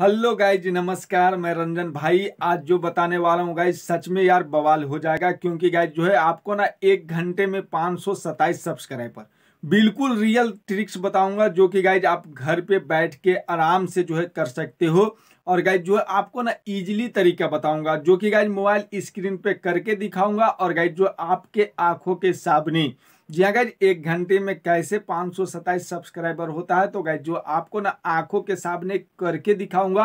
hello guys नमस्कार मैं रंजन भाई आज जो बताने वाला हूँ गाइज सच में यार बवाल हो जाएगा क्योंकि गाइज जो है आपको ना एक घंटे में पाँच सौ सत्ताईस सब्सक्राइबर बिल्कुल रियल ट्रिक्स बताऊंगा जो कि गाइज आप घर पे बैठ के आराम से जो है कर सकते हो और गाइज जो है आपको ना इजीली तरीका बताऊंगा जो कि गाइज मोबाइल स्क्रीन पे करके दिखाऊंगा और गाइज जो आपके आंखों के सामने जी हाँ गाइज एक घंटे में कैसे 527 सब्सक्राइबर होता है तो गाइज जो आपको ना आंखों के सामने करके दिखाऊंगा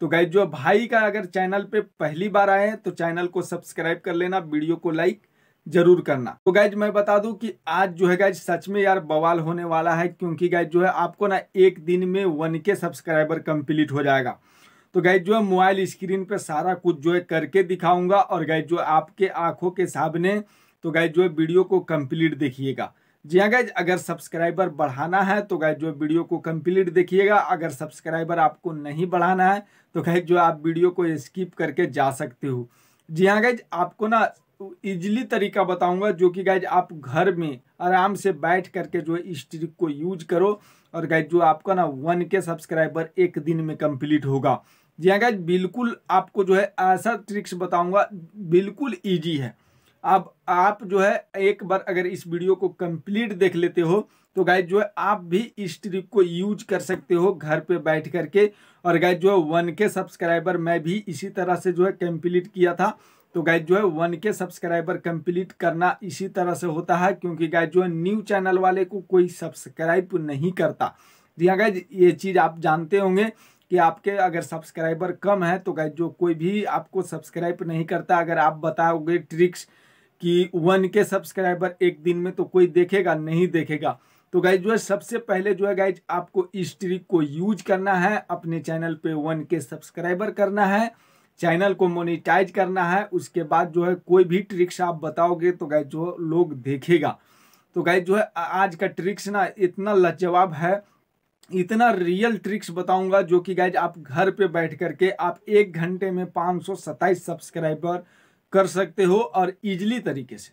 तो गाइज जो भाई का अगर चैनल पे पहली बार आए हैं तो चैनल को सब्सक्राइब कर लेना वीडियो को लाइक जरूर करना तो गाइज मैं बता दूं कि आज जो है गाइज सच में यार बवाल होने वाला है क्योंकि गाइज जो है आपको ना एक दिन में वन के सब्सक्राइबर कम्प्लीट हो जाएगा तो गाइज जो है मोबाइल स्क्रीन पर सारा कुछ जो है करके दिखाऊंगा और गाइज जो आपके आंखों के सामने तो गाय जो है वीडियो को कंप्लीट देखिएगा जी हाँ गाय अगर सब्सक्राइबर बढ़ाना है तो गाय जो है वीडियो को कंप्लीट देखिएगा अगर सब्सक्राइबर आपको नहीं बढ़ाना है तो गाय जो आप वीडियो को स्किप करके जा सकते हो जी हाँ गाय आपको ना इजली तरीका बताऊंगा जो कि गाइज आप घर में आराम से बैठ करके जो है इस ट्रिक को यूज करो और गाइज जो आपका ना वन के सब्सक्राइबर एक दिन में कंप्लीट होगा जी हाँ गाइज बिल्कुल आपको जो है ऐसा ट्रिक्स बताऊंगा बिल्कुल इजी है अब आप जो है एक बार अगर इस वीडियो को कंप्लीट देख लेते हो तो गाइज जो है आप भी इस ट्रिक को यूज कर सकते हो घर पे बैठ करके और गाइज जो है वन के सब्सक्राइबर मैं भी इसी तरह से जो है कंप्लीट किया था तो गाइज जो है वन के सब्सक्राइबर कंप्लीट करना इसी तरह से होता है क्योंकि गाइज जो है न्यू चैनल वाले को कोई सब्सक्राइब नहीं करता जी हाँ गाइज ये चीज़ आप जानते होंगे कि आपके अगर सब्सक्राइबर कम है तो गाइज जो कोई भी आपको सब्सक्राइब नहीं करता अगर आप बताओगे ट्रिक्स कि वन के सब्सक्राइबर एक दिन में तो कोई देखेगा नहीं देखेगा तो गाइज जो है सबसे पहले जो है गाइज आपको इस ट्रिक को यूज करना है अपने चैनल पे वन के सब्सक्राइबर करना है चैनल को मोनिटाइज करना है उसके बाद जो है कोई भी ट्रिक्स आप बताओगे तो गाइज जो लोग देखेगा तो गाइज जो है आज का ट्रिक्स ना इतना लाजवाब है इतना रियल ट्रिक्स बताऊंगा जो कि गाइज आप घर पे बैठ करके आप एक घंटे में पाँच सौ सत्ताईस सब्सक्राइबर कर सकते हो और इजीली तरीके से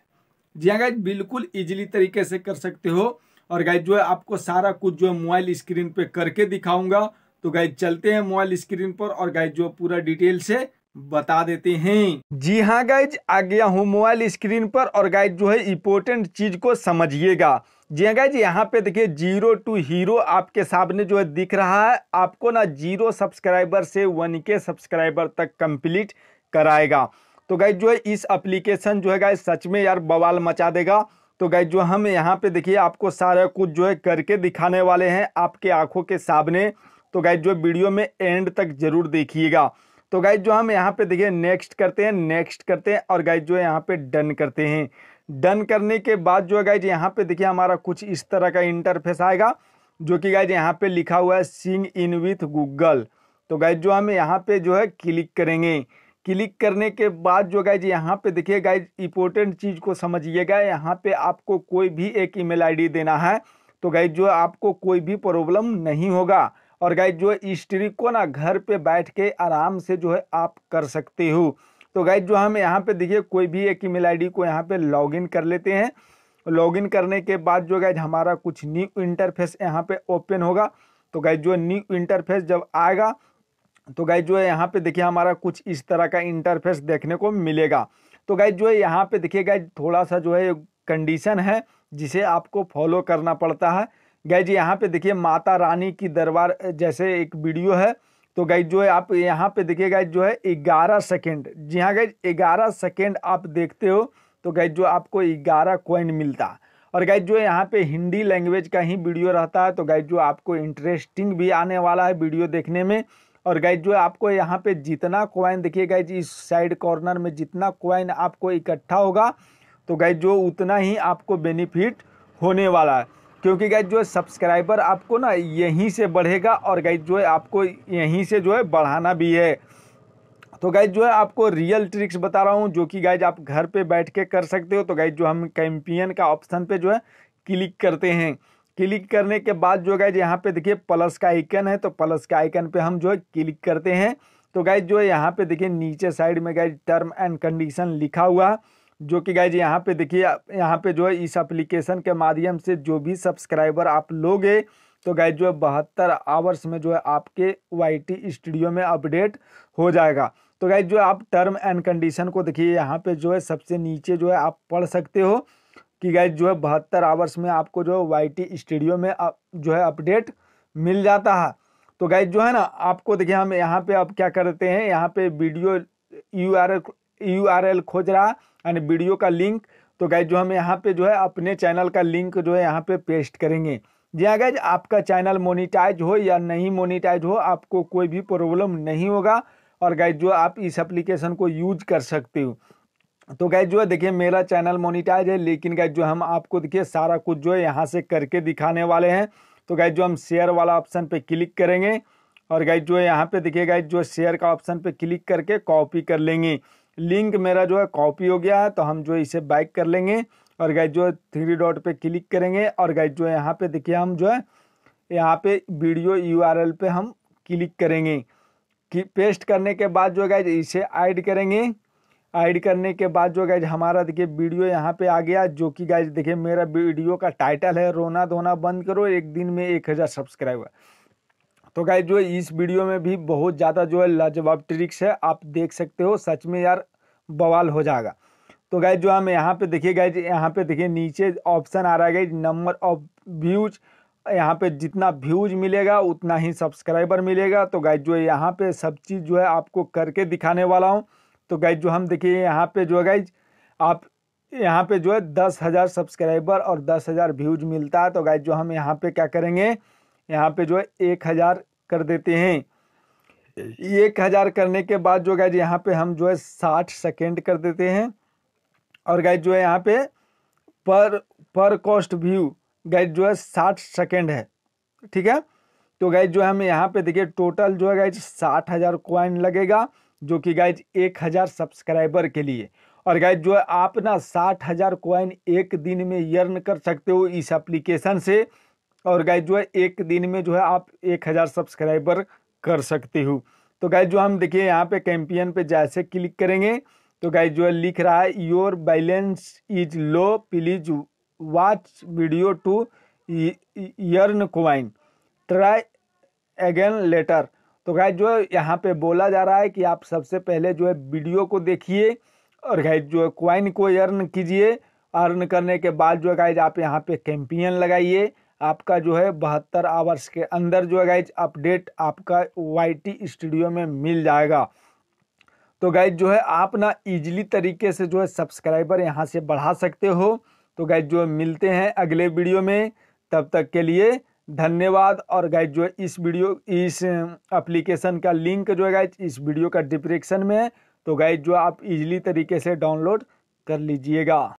जी हाँ गाइज बिल्कुल इजीली तरीके से कर सकते हो और गाइज जो है आपको सारा कुछ जो है मोबाइल स्क्रीन पे करके दिखाऊंगा तो गाइज चलते हैं मोबाइल स्क्रीन पर और गाइज जो पूरा डिटेल से बता देते हैं जी हाँ गाइज आ गया हूँ मोबाइल स्क्रीन पर और गाइज जो है इम्पोर्टेंट चीज को समझिएगा जी हाँ गाइज यहाँ पे देखिए जीरो टू हीरो आपके सामने जो है दिख रहा है आपको ना जीरो सब्सक्राइबर से वन के सब्सक्राइबर तक कंप्लीट कराएगा तो गाइज जो है इस एप्लीकेशन जो है गाइज सच में यार बवाल मचा देगा तो गाइज जो हम यहाँ पे देखिए आपको सारा कुछ जो है करके दिखाने वाले हैं आपके आंखों के सामने तो गाइज जो वीडियो में एंड तक जरूर देखिएगा तो गाइज जो हम यहाँ पे देखिए नेक्स्ट करते हैं नेक्स्ट करते हैं और गाइज जो है यहाँ पे डन करते हैं डन करने के बाद जो है गाइज यहाँ पे देखिए हमारा कुछ इस तरह का इंटरफेस आएगा जो कि गाइज यहाँ पे लिखा हुआ है सिंग इन विथ गूगल तो गाइज जो हम यहाँ पे जो है क्लिक करेंगे क्लिक करने के बाद जो गाइज यहाँ पे देखिए गाइज इंपॉर्टेंट चीज़ को समझिएगा यहाँ पे आपको कोई भी एक ईमेल आईडी देना है तो गाइज जो आपको कोई भी प्रॉब्लम नहीं होगा और गाइज जो हिस्ट्री को ना घर पे बैठ के आराम से जो है आप कर सकते हो तो गाइज जो हम यहाँ पे देखिए कोई भी एक ईमेल आईडी को यहाँ पे इन कर लेते हैं इन करने के बाद जो गाइज हमारा कुछ न्यू इंटरफेस यहाँ पे ओपन होगा तो गाइज जो न्यू इंटरफेस जब आएगा तो गाइज जो है यहाँ पे देखिए हमारा कुछ इस तरह का इंटरफेस देखने को मिलेगा तो गाइज जो है यहाँ पे देखिए गाइज थोड़ा सा जो है कंडीशन है जिसे आपको फॉलो करना पड़ता है गाइज यहाँ पे देखिए माता रानी की दरबार जैसे एक वीडियो है तो गाइज जो है आप यहाँ पे देखिए गाइज जो है ग्यारह सेकेंड जी हाँ गाइज ग्यारह सेकेंड आप देखते हो तो गाइज जो आपको ग्यारह कोइन मिलता और गाइज जो है यहाँ पे हिंदी लैंग्वेज का ही वीडियो रहता है तो गाइज जो आपको इंटरेस्टिंग भी आने वाला है वीडियो देखने में और गाइज जो आपको यहाँ पे जितना क्वाइन देखिए गाइज इस साइड कॉर्नर में जितना क्वाइन आपको इकट्ठा होगा तो गाइज जो उतना ही आपको बेनिफिट होने वाला है क्योंकि गाइज जो है सब्सक्राइबर आपको ना यहीं से बढ़ेगा और गाइज जो है आपको यहीं से जो है बढ़ाना भी है तो गाइज जो है आपको रियल ट्रिक्स बता रहा हूँ जो कि गाइज आप घर पे बैठ के कर सकते हो तो गाइज जो हम कैंपियन का ऑप्शन पे जो है क्लिक करते हैं क्लिक करने के बाद जो गाइज यहाँ पे देखिए प्लस का आइकन है तो प्लस का आइकन पे हम जो है क्लिक करते हैं तो गाइज जो है यहाँ पे देखिए नीचे साइड में गाइज टर्म एंड कंडीशन लिखा हुआ जो कि गाइज यहाँ पे देखिए यहाँ पे जो है इस एप्लीकेशन के माध्यम से जो भी सब्सक्राइबर आप लोगे तो गाइज जो है बहत्तर आवर्स में जो है आपके वाई स्टूडियो में अपडेट हो जाएगा तो गाइज जो आप टर्म एंड कंडीशन को देखिए यहाँ पे जो है सबसे नीचे जो है आप पढ़ सकते हो कि गैस जो है बहत्तर आवर्स में आपको जो है वाई स्टूडियो में जो है अपडेट मिल जाता है तो गैस जो है ना आपको देखिए हम यहाँ पे अब क्या करते हैं यहाँ पे video U R L U R L खोज रहा यानी वीडियो का लिंक तो गैज जो हम यहाँ पे जो है अपने चैनल का लिंक जो है यहाँ पे पेस्ट करेंगे जी हाँ गैज आपका चैनल मोनिटाइज हो या नहीं मोनिटाइज हो आपको कोई भी प्रॉब्लम नहीं होगा और गैज जो आप इस एप्लीकेशन को यूज कर सकते हो तो गैज जो है देखिए मेरा चैनल मोनिटाइज है लेकिन गैज जो हम आपको देखिए सारा कुछ जो है यहाँ से करके दिखाने वाले हैं तो गाय जो हम शेयर वाला ऑप्शन पे क्लिक करेंगे और गैज जो है यहाँ पे देखिए गैज जो शेयर का ऑप्शन पे क्लिक करके कॉपी कर लेंगे लिंक मेरा जो है कॉपी हो गया है तो हम जो है इसे बाइक कर लेंगे और गाय जो है थ्री डॉट पर क्लिक करेंगे और गैज जो है यहाँ पर देखिए हम जो है यहाँ पर वीडियो यू आर हम क्लिक करेंगे कि पेस्ट करने के बाद जो है गैज इसे ऐड करेंगे ऐड करने के बाद जो गैज हमारा देखिए वीडियो यहाँ पे आ गया जो कि गैज देखिए मेरा वीडियो का टाइटल है रोना धोना बंद करो एक दिन में एक हज़ार सब्सक्राइबर तो गैज जो इस वीडियो में भी बहुत ज़्यादा जो है लाजवाब ट्रिक्स है आप देख सकते हो सच में यार बवाल हो जाएगा तो गैज जो हम यहाँ पे देखिए गैज यहाँ पे देखिए नीचे ऑप्शन आ रहा है गैज नंबर ऑफ व्यूज यहाँ पे जितना व्यूज मिलेगा उतना ही सब्सक्राइबर मिलेगा तो गाइज जो यहाँ पे सब चीज़ जो है आपको करके दिखाने वाला हूँ तो गाइज जो हम देखिए यहाँ पे जो है गाइज आप यहाँ पे जो है दस हज़ार सब्सक्राइबर और दस हज़ार व्यूज मिलता है तो गाइज जो हम यहाँ पे क्या करेंगे यहाँ पे जो है एक हज़ार कर देते हैं एक हज़ार करने के बाद जो गाइज यहाँ पे हम जो है साठ सेकेंड कर देते हैं और गाइज जो है यहाँ पे पर पर कॉस्ट व्यू गाइज जो है साठ सेकेंड है ठीक है तो गाइज जो हम यहाँ पे देखिए टोटल जो है गाइज साठ हज़ार क्वाइन लगेगा जो कि गाइज एक हज़ार सब्सक्राइबर के लिए और गाइज जो है आप ना साठ हज़ार क्वाइन एक दिन में यर्न कर सकते हो इस एप्लीकेशन से और गाइज जो है एक दिन में जो है आप एक हज़ार सब्सक्राइबर कर सकते हो तो गाइज जो हम देखिए यहाँ पे कैंपियन पे जैसे क्लिक करेंगे तो गाइज जो है लिख रहा है your balance is low please watch video to earn coin try again later तो गैज जो है यहाँ पे बोला जा रहा है कि आप सबसे पहले जो है वीडियो को देखिए और गैज जो है क्वाइन को अर्न कीजिए अर्न करने के बाद जो है गाइज आप यहाँ पे कैंपियन लगाइए आपका जो है बहत्तर आवर्स के अंदर जो है गाइज अपडेट आपका वाई स्टूडियो में मिल जाएगा तो गाइज जो है आप ना इजीली तरीके से जो है सब्सक्राइबर यहाँ से बढ़ा सकते हो तो गाइज जो है मिलते हैं अगले वीडियो में तब तक के लिए धन्यवाद और गाइज जो इस वीडियो इस एप्लीकेशन का लिंक जो है गाइज इस वीडियो का डिप्रिक्शन में है तो गाइज जो आप इजीली तरीके से डाउनलोड कर लीजिएगा